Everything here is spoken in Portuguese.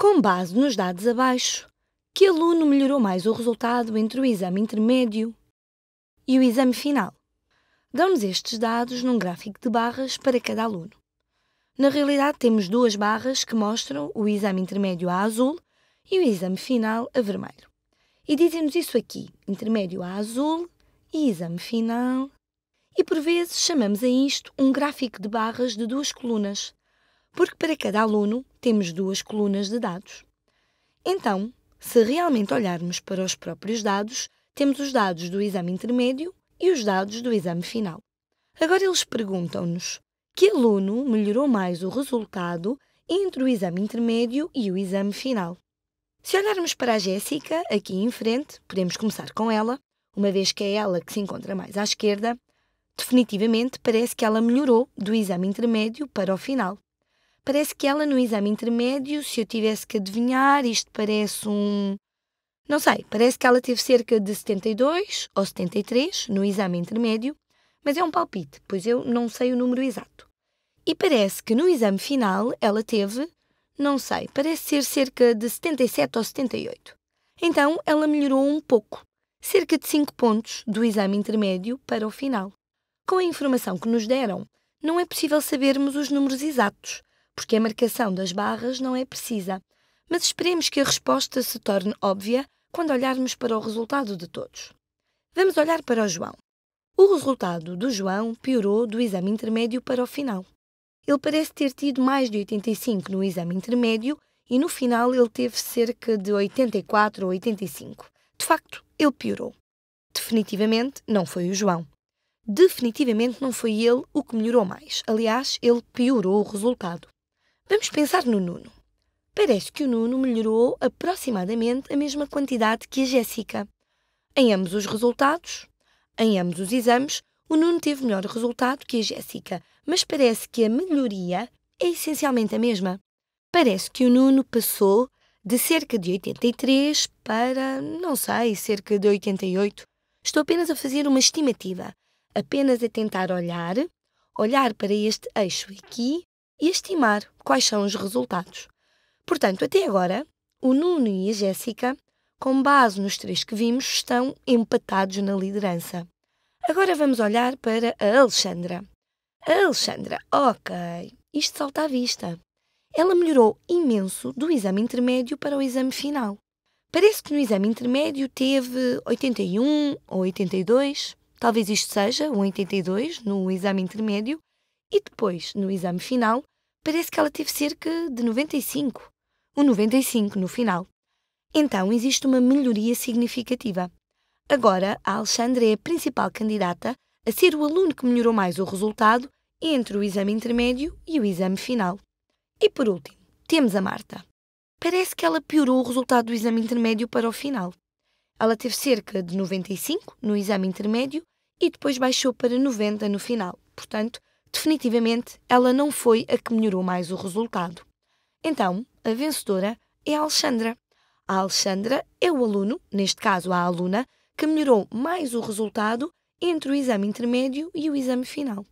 Com base nos dados abaixo, que aluno melhorou mais o resultado entre o exame intermédio e o exame final? Damos estes dados num gráfico de barras para cada aluno. Na realidade, temos duas barras que mostram o exame intermédio a azul e o exame final a vermelho. E dizemos isso aqui: intermédio a azul e exame final. E por vezes chamamos a isto um gráfico de barras de duas colunas, porque para cada aluno temos duas colunas de dados. Então, se realmente olharmos para os próprios dados, temos os dados do exame intermédio e os dados do exame final. Agora eles perguntam-nos que aluno melhorou mais o resultado entre o exame intermédio e o exame final. Se olharmos para a Jéssica, aqui em frente, podemos começar com ela, uma vez que é ela que se encontra mais à esquerda, definitivamente parece que ela melhorou do exame intermédio para o final. Parece que ela, no exame intermédio, se eu tivesse que adivinhar, isto parece um. Não sei, parece que ela teve cerca de 72 ou 73 no exame intermédio, mas é um palpite, pois eu não sei o número exato. E parece que no exame final ela teve, não sei, parece ser cerca de 77 ou 78. Então ela melhorou um pouco, cerca de 5 pontos do exame intermédio para o final. Com a informação que nos deram, não é possível sabermos os números exatos, porque a marcação das barras não é precisa. Mas esperemos que a resposta se torne óbvia quando olharmos para o resultado de todos. Vamos olhar para o João. O resultado do João piorou do exame intermédio para o final. Ele parece ter tido mais de 85 no exame intermédio e no final ele teve cerca de 84 ou 85. De facto, ele piorou. Definitivamente não foi o João. Definitivamente não foi ele o que melhorou mais. Aliás, ele piorou o resultado. Vamos pensar no Nuno. Parece que o Nuno melhorou aproximadamente a mesma quantidade que a Jéssica. Em ambos os resultados, em ambos os exames, o Nuno teve melhor resultado que a Jéssica, mas parece que a melhoria é essencialmente a mesma. Parece que o Nuno passou de cerca de 83 para, não sei, cerca de 88. Estou apenas a fazer uma estimativa, apenas a tentar olhar, olhar para este eixo aqui e estimar quais são os resultados. Portanto, até agora, o Nuno e a Jéssica, com base nos três que vimos, estão empatados na liderança. Agora vamos olhar para a Alexandra. A Alexandra, ok, isto salta à vista. Ela melhorou imenso do exame intermédio para o exame final. Parece que no exame intermédio teve 81 ou 82, talvez isto seja um 82 no exame intermédio, e depois, no exame final, parece que ela teve cerca de 95. o 95 no final. Então existe uma melhoria significativa. Agora, a Alexandra é a principal candidata a ser o aluno que melhorou mais o resultado entre o exame intermédio e o exame final. E por último, temos a Marta. Parece que ela piorou o resultado do exame intermédio para o final. Ela teve cerca de 95 no exame intermédio e depois baixou para 90 no final. Portanto, definitivamente ela não foi a que melhorou mais o resultado. Então, a vencedora é a Alexandra. A Alexandra é o aluno, neste caso a aluna, que melhorou mais o resultado entre o exame intermédio e o exame final.